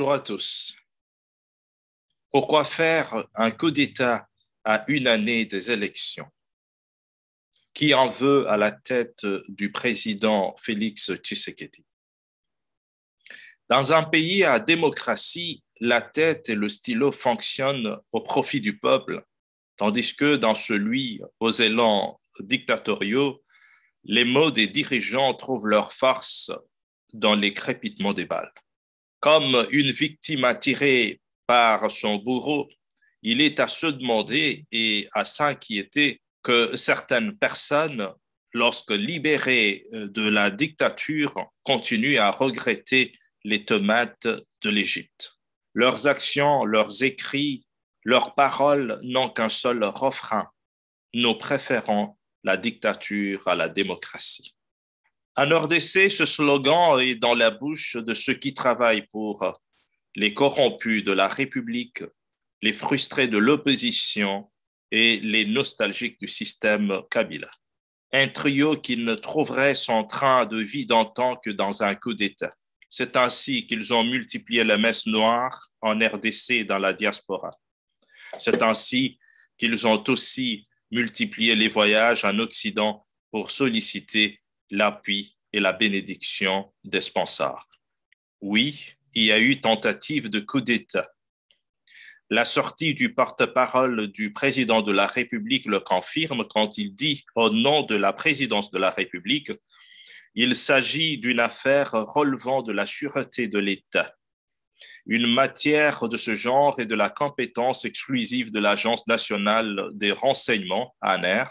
Bonjour à tous. Pourquoi faire un coup d'État à une année des élections Qui en veut à la tête du président Félix Tshisekedi Dans un pays à démocratie, la tête et le stylo fonctionnent au profit du peuple, tandis que dans celui aux élans dictatoriaux, les mots des dirigeants trouvent leur farce dans les crépitements des balles. Comme une victime attirée par son bourreau, il est à se demander et à s'inquiéter que certaines personnes, lorsque libérées euh, de la dictature, continuent à regretter les tomates de l'Égypte. Leurs actions, leurs écrits, leurs paroles n'ont qu'un seul refrain. Nous préférons la dictature à la démocratie. En RDC, ce slogan est dans la bouche de ceux qui travaillent pour les corrompus de la République, les frustrés de l'opposition et les nostalgiques du système Kabila. Un trio qui ne trouverait son train de vie d'antan que dans un coup d'État. C'est ainsi qu'ils ont multiplié la messe noire en RDC dans la diaspora. C'est ainsi qu'ils ont aussi multiplié les voyages en Occident pour solliciter l'appui et la bénédiction des sponsors. Oui, il y a eu tentative de coup d'État. La sortie du porte-parole du président de la République le confirme quand il dit au nom de la présidence de la République, il s'agit d'une affaire relevant de la sûreté de l'État. Une matière de ce genre est de la compétence exclusive de l'Agence nationale des renseignements, ANER,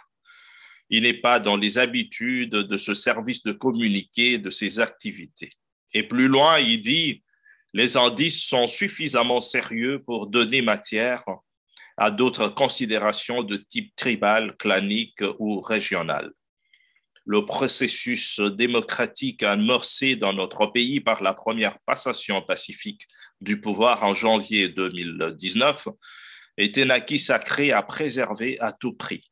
il n'est pas dans les habitudes de ce service de communiquer, de ses activités. Et plus loin, il dit, les indices sont suffisamment sérieux pour donner matière à d'autres considérations de type tribal, clanique ou régional. Le processus démocratique amorcé dans notre pays par la première passation pacifique du pouvoir en janvier 2019 était un acquis sacré à préserver à tout prix.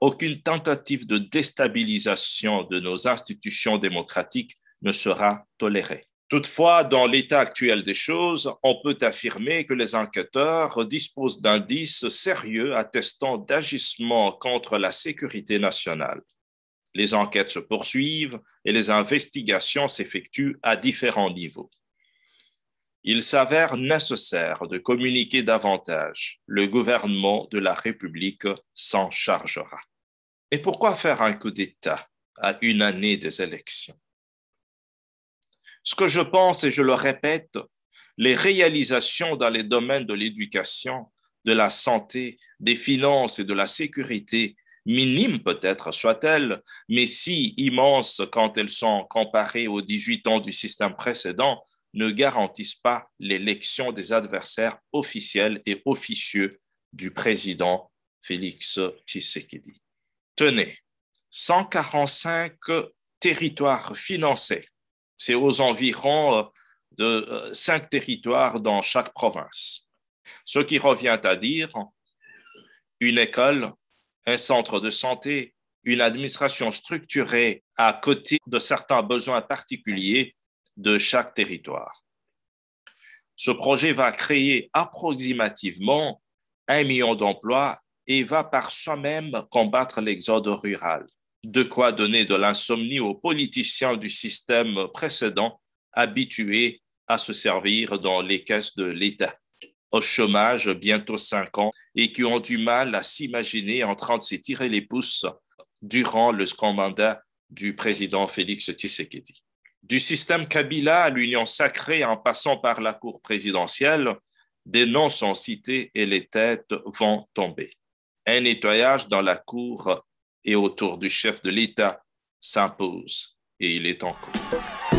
Aucune tentative de déstabilisation de nos institutions démocratiques ne sera tolérée. Toutefois, dans l'état actuel des choses, on peut affirmer que les enquêteurs disposent d'indices sérieux attestant d'agissements contre la sécurité nationale. Les enquêtes se poursuivent et les investigations s'effectuent à différents niveaux il s'avère nécessaire de communiquer davantage. Le gouvernement de la République s'en chargera. Et pourquoi faire un coup d'État à une année des élections Ce que je pense, et je le répète, les réalisations dans les domaines de l'éducation, de la santé, des finances et de la sécurité, minimes peut-être soient-elles, mais si immenses quand elles sont comparées aux 18 ans du système précédent, ne garantissent pas l'élection des adversaires officiels et officieux du président Félix Tshisekedi. Tenez, 145 territoires financés, c'est aux environs euh, de euh, cinq territoires dans chaque province. Ce qui revient à dire une école, un centre de santé, une administration structurée à côté de certains besoins particuliers de chaque territoire. Ce projet va créer approximativement un million d'emplois et va par soi-même combattre l'exode rural, de quoi donner de l'insomnie aux politiciens du système précédent habitués à se servir dans les caisses de l'État. Au chômage, bientôt cinq ans, et qui ont du mal à s'imaginer en train de s'étirer les pouces durant le second mandat du président Félix Tshisekedi. Du système Kabila à l'union sacrée en passant par la cour présidentielle, des noms sont cités et les têtes vont tomber. Un nettoyage dans la cour et autour du chef de l'État s'impose et il est en cours.